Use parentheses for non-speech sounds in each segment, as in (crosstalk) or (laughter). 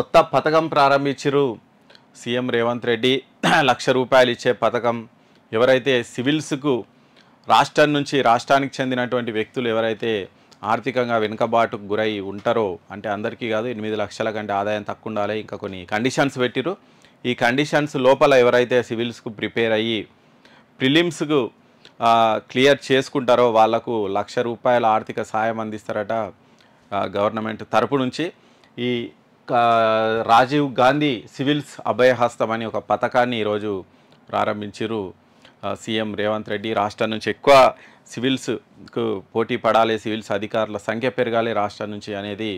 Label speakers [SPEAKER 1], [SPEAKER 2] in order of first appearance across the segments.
[SPEAKER 1] కొత్త పథకం ప్రారంభించరు సీఎం రేవంత్ రెడ్డి (clears throat) లక్ష రూపాయలు ఇచ్చే పథకం ఎవరైతే సివిల్స్కు రాష్ట్రం నుంచి రాష్ట్రానికి చెందినటువంటి వ్యక్తులు ఎవరైతే ఆర్థికంగా వెనుకబాటుకు గురై ఉంటారో అంటే అందరికీ కాదు ఎనిమిది లక్షల కంటే ఆదాయం తక్కువ ఉండాలి ఇంకా కొన్ని కండిషన్స్ పెట్టిరు ఈ కండిషన్స్ లోపల ఎవరైతే సివిల్స్కు ప్రిపేర్ అయ్యి ప్రిలిమ్స్కు క్లియర్ చేసుకుంటారో వాళ్లకు లక్ష రూపాయల ఆర్థిక సాయం అందిస్తారట గవర్నమెంట్ తరపు నుంచి ఈ రాజీవ్ గాంధీ సివిల్స్ అభయహస్తం అని ఒక పథకాన్ని ఈరోజు ప్రారంభించారు సీఎం రేవంత్ రెడ్డి రాష్ట్రం నుంచి ఎక్కువ సివిల్స్కు పోటీ పడాలి సివిల్స్ అధికారుల సంఖ్య పెరగాలి రాష్ట్రం నుంచి అనేది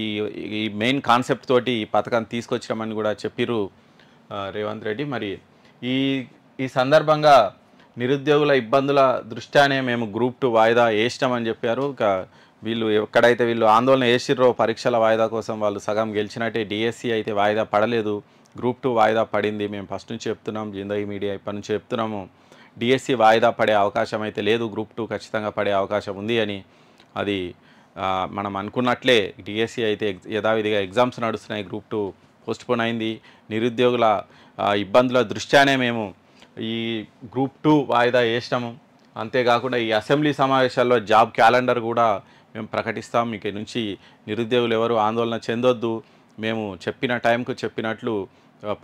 [SPEAKER 1] ఈ ఈ మెయిన్ కాన్సెప్ట్ తోటి ఈ పథకాన్ని తీసుకొచ్చామని కూడా చెప్పిరు రేవంత్ రెడ్డి మరి ఈ ఈ సందర్భంగా నిరుద్యోగుల ఇబ్బందుల దృష్ట్యానే మేము గ్రూప్ టూ వాయిదా వేసినామని చెప్పారు ఇక వీళ్ళు ఎక్కడైతే వీళ్ళు ఆందోళన చేసిర్రో పరీక్షల వాయిదా కోసం వాళ్ళు సగం గెలిచినట్టే డిఎస్సి e అయితే వాయిదా పడలేదు గ్రూప్ టూ వాయిదా పడింది మేము ఫస్ట్ నుంచి చెప్తున్నాం జిందగీ మీడియా ఇప్పటి నుంచి చెప్తున్నాము డిఎస్సి e వాయిదా పడే అవకాశం అయితే లేదు గ్రూప్ టూ ఖచ్చితంగా పడే అవకాశం ఉంది అని అది మనం అనుకున్నట్లే డిఎస్సి e అయితే యథావిధిగా ఎగ్జామ్స్ నడుస్తున్నాయి గ్రూప్ టూ పోస్ట్పోన్ అయింది నిరుద్యోగుల ఇబ్బందుల దృష్ట్యానే మేము ఈ గ్రూప్ టూ వాయిదా వేసినాము అంతేకాకుండా ఈ అసెంబ్లీ సమావేశాల్లో జాబ్ క్యాలెండర్ కూడా మేము ప్రకటిస్తాం ఇక నుంచి నిరుద్యోగులు ఎవరు ఆందోళన చెందొద్దు మేము చెప్పిన టైంకు చెప్పినట్లు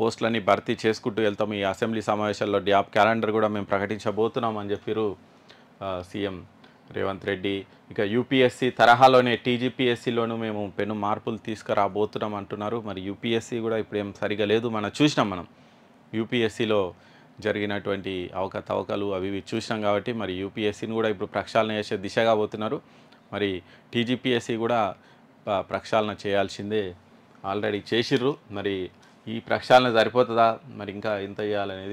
[SPEAKER 1] పోస్టులన్నీ భర్తీ చేసుకుంటూ వెళ్తాం ఈ అసెంబ్లీ సమావేశాల్లో డ్యాప్ క్యాలెండర్ కూడా మేము ప్రకటించబోతున్నాం అని చెప్పారు సీఎం రేవంత్ రెడ్డి ఇక యూపీఎస్సీ తరహాలోనే టీజీపీఎస్సీలోనూ మేము పెను మార్పులు తీసుకురాబోతున్నాం అంటున్నారు మరి యూపీఎస్సీ కూడా ఇప్పుడు ఏం సరిగా లేదు మనం చూసినాం మనం యూపీఎస్సీలో జరిగినటువంటి అవకతవకలు అవి ఇవి చూసినాం కాబట్టి మరి యూపీఎస్సీని కూడా ఇప్పుడు ప్రక్షాళన చేసే దిశగా పోతున్నారు మరి టీజీపీఎస్సీ కూడా ప్రక్షాళన చేయాల్సిందే ఆల్రెడీ చేసిర్రు మరి ఈ ప్రక్షాళన సరిపోతుందా మరి ఇంకా ఎంత చేయాలనేది